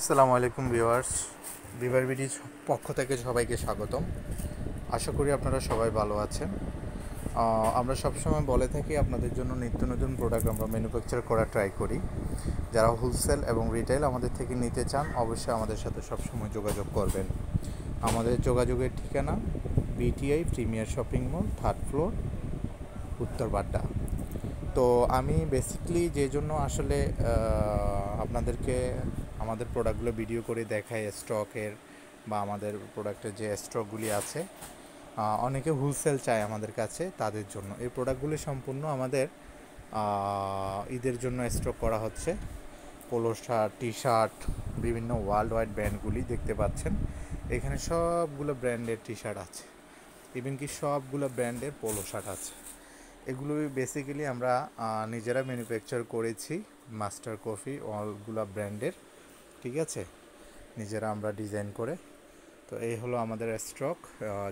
আসসালামু আলাইকুম ভিওয়ার্স ভিভার বিডির পক্ষ থেকে সবাইকে স্বাগতম আশা করি আপনারা সবাই ভালো আছেন আমরা সবসময় বলে থাকি আপনাদের জন্য নিত্য নতুন প্রোডাক্ট আমরা ম্যানুফ্যাকচার করা ট্রাই করি যারা হোলসেল এবং রিটেল আমাদের থেকে নিতে চান অবশ্যই আমাদের সাথে সবসময় যোগাযোগ করবেন আমাদের যোগাযোগের ঠিকানা BTI premier shopping mall third floor Uttarbadda তো আমি বেসিকলি যে জন্য আসলে আপনাদেরকে আমাদের প্রোডাক্টগুলো ভিডিও করে দেখাই স্টকের বা আমাদের প্রোডাক্টের যে স্টকগুলি আছে অনেকে হোলসেল চায় আমাদের কাছে তাদের জন্য এই প্রোডাক্টগুলি সম্পূর্ণ আমাদের ঈদের জন্য স্টক করা হচ্ছে পোলো শার্ট টি শার্ট বিভিন্ন ওয়ার্ল্ড ওয়াইড ব্র্যান্ডগুলি দেখতে পাচ্ছেন এখানে সবগুলো ব্র্যান্ডের টি শার্ট আছে ইভেন কি সবগুলো ব্র্যান্ডের পোলো শার্ট আছে এগুলো বেসিক্যালি আমরা নিজেরা ম্যানুফ্যাকচার করেছি মাস্টার কফি অলগুলা ব্র্যান্ডের ঠিক আছে নিজেরা আমরা ডিজাইন করে তো এই হলো আমাদের স্টক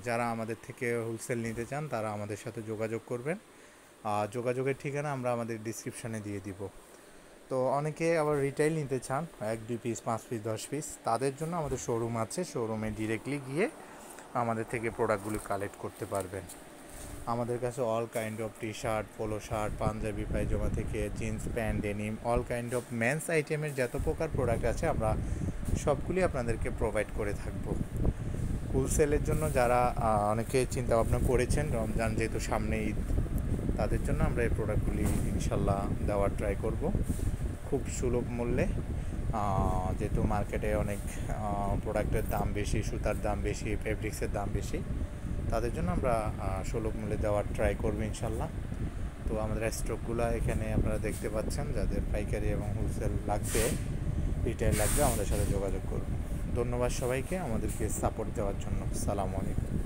যারা আমাদের থেকে হোলসেল নিতে চান তারা আমাদের সাথে যোগাযোগ করবেন যোগাযোগের ঠিকানা আমরা আমাদের ডিসক্রিপশানে দিয়ে দিব তো অনেকে আবার রিটেল নিতে চান এক দুই পিস পাঁচ পিস দশ পিস তাদের জন্য আমাদের শোরুম আছে শোরুমে ডিরেক্টলি গিয়ে আমাদের থেকে প্রোডাক্টগুলি কালেক্ট করতে পারবেন আমাদের কাছে all kind of T shirt polo shirt panjabi pyjama থেকে jeans pant denim all kind of men's আইটেমের যত প্রকার প্রোডাক্ট আছে আমরা সবগুলি আপনাদেরকে প্রোভাইড করে থাকবো হোলসেলের জন্য যারা অনেকে চিন্তা ভাবনা করেছেন রমজান যেহেতু সামনে ঈদ তাদের জন্য আমরা এই প্রোডাক্টগুলি ইনশাল্লাহ দেওয়ার ট্রাই করব খুব সুলভ মূল্যে যেহেতু মার্কেটে অনেক প্রোডাক্টের দাম বেশি সুতার দাম বেশি ফেব্রিক্সের দাম বেশি তাদের জন্য আমরা সুলভ মূল্যে দেওয়ার ট্রাই করবো ইনশাল্লাহ তো আমাদের স্টকগুলো এখানে আপনারা দেখতে পাচ্ছেন যাদের পাইকারি এবং হোলসেল লাগবে রিটেল লাগবে আমাদের সাথে যোগাযোগ করুন ধন্যবাদ সবাইকে আমাদেরকে সাপোর্ট দেওয়ার জন্য সালাম আলাইকুম